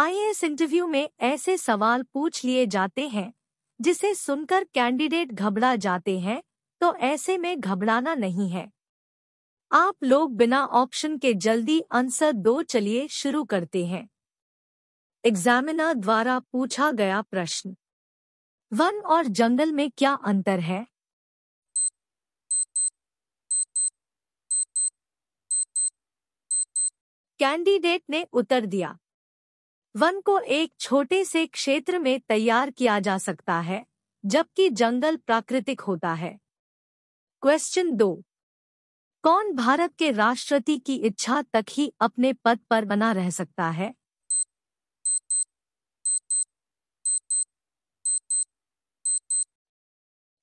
IAS interview में ऐसे सवाल पूछ लिए जाते हैं जिसे सुनकर कैंडिडेट घबरा जाते हैं तो ऐसे में घबराना नहीं है आप लोग बिना ऑप्शन के जल्दी आंसर दो चलिए शुरू करते हैं एग्जामिनर द्वारा पूछा गया प्रश्न वन और जंगल में क्या अंतर है कैंडिडेट ने उत्तर दिया वन को एक छोटे से क्षेत्र में तैयार किया जा सकता है जबकि जंगल प्राकृतिक होता है क्वेश्चन दो कौन भारत के राष्ट्रपति की इच्छा तक ही अपने पद पर बना रह सकता है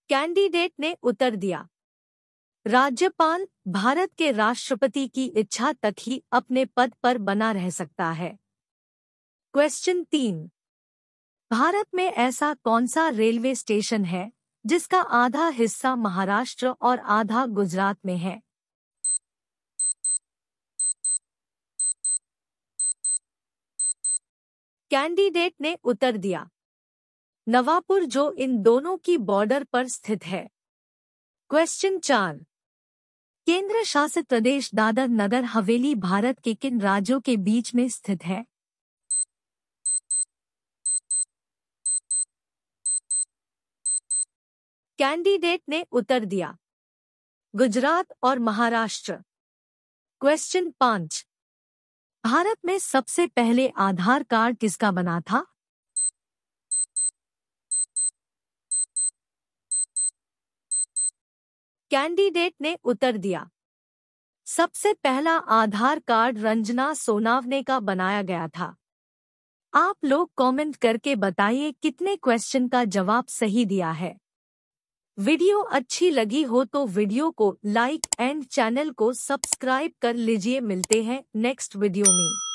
कैंडिडेट ने उत्तर दिया राज्यपाल भारत के राष्ट्रपति की इच्छा तक ही अपने पद पर बना रह सकता है क्वेश्चन तीन भारत में ऐसा कौन सा रेलवे स्टेशन है जिसका आधा हिस्सा महाराष्ट्र और आधा गुजरात में है कैंडिडेट ने उत्तर दिया नवापुर जो इन दोनों की बॉर्डर पर स्थित है क्वेश्चन चार केंद्र शासित प्रदेश दादर नगर हवेली भारत के किन राज्यों के बीच में स्थित है कैंडिडेट ने उत्तर दिया गुजरात और महाराष्ट्र क्वेश्चन पांच भारत में सबसे पहले आधार कार्ड किसका बना था कैंडिडेट ने उत्तर दिया सबसे पहला आधार कार्ड रंजना सोनावने का बनाया गया था आप लोग कमेंट करके बताइए कितने क्वेश्चन का जवाब सही दिया है वीडियो अच्छी लगी हो तो वीडियो को लाइक एंड चैनल को सब्सक्राइब कर लीजिए मिलते हैं नेक्स्ट वीडियो में